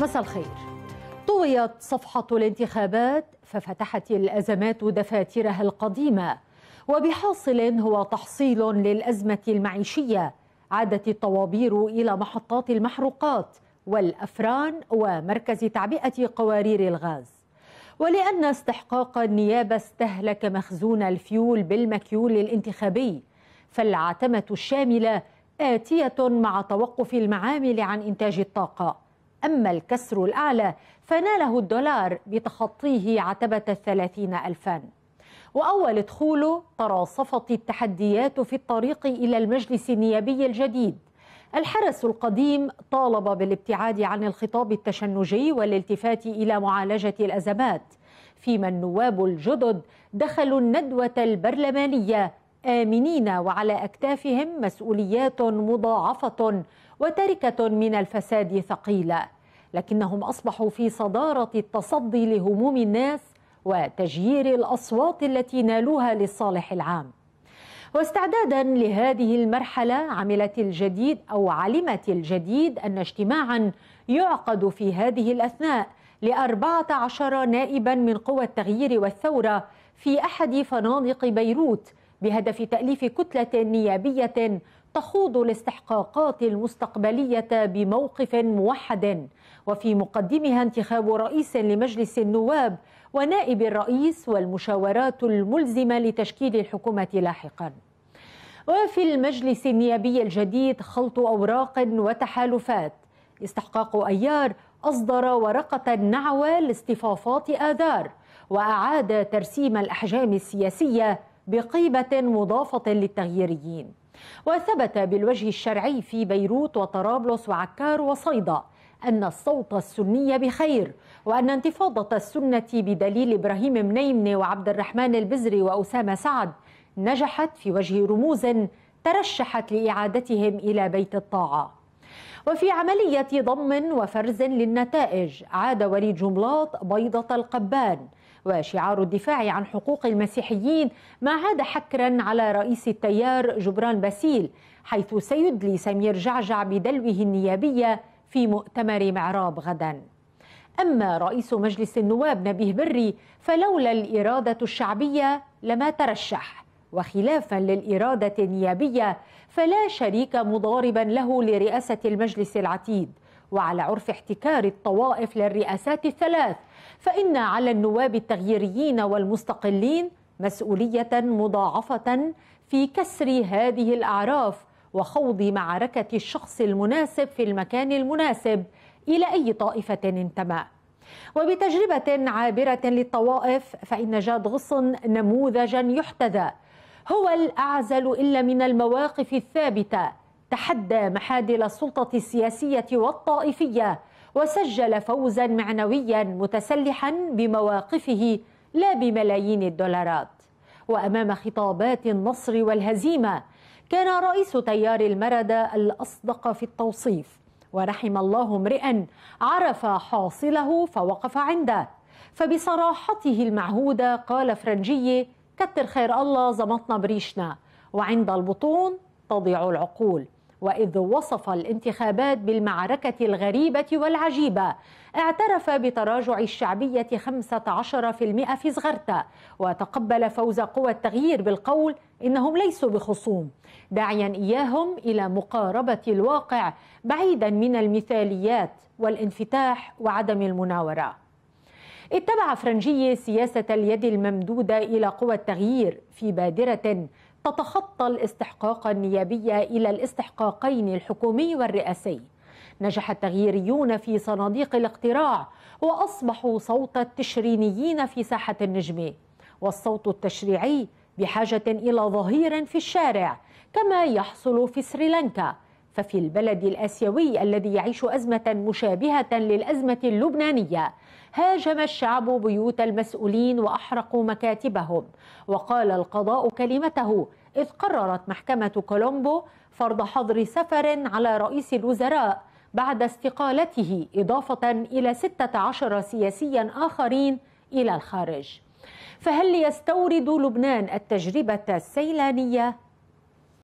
مساء الخير طويت صفحة الانتخابات ففتحت الأزمات دفاترها القديمة وبحاصل هو تحصيل للأزمة المعيشية عادت الطوابير إلى محطات المحروقات والأفران ومركز تعبئة قوارير الغاز ولأن استحقاق النيابة استهلك مخزون الفيول بالمكيول الانتخابي فالعتمة الشاملة آتية مع توقف المعامل عن إنتاج الطاقة أما الكسر الأعلى فناله الدولار بتخطيه عتبة الثلاثين ألفاً وأول دخوله تراصفت التحديات في الطريق إلى المجلس النيابي الجديد الحرس القديم طالب بالابتعاد عن الخطاب التشنجي والالتفات إلى معالجة الأزمات فيما النواب الجدد دخلوا الندوة البرلمانية امنين وعلى اكتافهم مسؤوليات مضاعفه وتركه من الفساد ثقيله لكنهم اصبحوا في صداره التصدي لهموم الناس وتجيير الاصوات التي نالوها للصالح العام واستعدادا لهذه المرحله عملت الجديد او علمت الجديد ان اجتماعا يعقد في هذه الاثناء لاربعه عشر نائبا من قوى التغيير والثوره في احد فنادق بيروت بهدف تأليف كتلة نيابية تخوض الاستحقاقات المستقبلية بموقف موحد وفي مقدمها انتخاب رئيس لمجلس النواب ونائب الرئيس والمشاورات الملزمة لتشكيل الحكومة لاحقاً. وفي المجلس النيابي الجديد خلط أوراق وتحالفات استحقاق أيار أصدر ورقة نعوى لاصطفافات آذار وأعاد ترسيم الأحجام السياسية بقيمة مضافة للتغييريين وثبت بالوجه الشرعي في بيروت وطرابلس وعكار وصيدا أن الصوت السني بخير وأن انتفاضة السنة بدليل إبراهيم منيمني وعبد الرحمن البزري وأسامة سعد نجحت في وجه رموز ترشحت لإعادتهم إلى بيت الطاعة وفي عملية ضم وفرز للنتائج عاد وليد جملاط بيضة القبان وشعار الدفاع عن حقوق المسيحيين ما عاد حكرا على رئيس التيار جبران باسيل حيث سيدلي سمير جعجع بدلوه النيابية في مؤتمر معراب غدا أما رئيس مجلس النواب نبيه بري فلولا الإرادة الشعبية لما ترشح وخلافا للاراده النيابيه فلا شريك مضاربا له لرئاسه المجلس العتيد وعلى عرف احتكار الطوائف للرئاسات الثلاث فان على النواب التغييريين والمستقلين مسؤوليه مضاعفه في كسر هذه الاعراف وخوض معركه الشخص المناسب في المكان المناسب الى اي طائفه انتمى وبتجربه عابره للطوائف فان جاد غصن نموذجا يحتذى هو الأعزل إلا من المواقف الثابتة تحدى محادل السلطة السياسية والطائفية وسجل فوزا معنويا متسلحا بمواقفه لا بملايين الدولارات وأمام خطابات النصر والهزيمة كان رئيس تيار المردة الأصدق في التوصيف ورحم الله امرئا عرف حاصله فوقف عنده فبصراحته المعهودة قال فرنجية كتر خير الله زمطنا بريشنا وعند البطون تضيع العقول وإذ وصف الانتخابات بالمعركة الغريبة والعجيبة اعترف بتراجع الشعبية 15% في زغرتا وتقبل فوز قوى التغيير بالقول إنهم ليسوا بخصوم داعيا إياهم إلى مقاربة الواقع بعيدا من المثاليات والانفتاح وعدم المناورة اتبع فرنجي سياسة اليد الممدودة إلى قوى التغيير في بادرة تتخطى الاستحقاق النيابي إلى الاستحقاقين الحكومي والرئاسي نجح التغييريون في صناديق الاقتراع وأصبحوا صوت التشرينيين في ساحة النجمة والصوت التشريعي بحاجة إلى ظهير في الشارع كما يحصل في سريلانكا ففي البلد الاسيوي الذي يعيش ازمه مشابهه للازمه اللبنانيه هاجم الشعب بيوت المسؤولين واحرقوا مكاتبهم وقال القضاء كلمته اذ قررت محكمه كولومبو فرض حظر سفر على رئيس الوزراء بعد استقالته اضافه الى 16 سياسيا اخرين الى الخارج فهل يستورد لبنان التجربه السيلانيه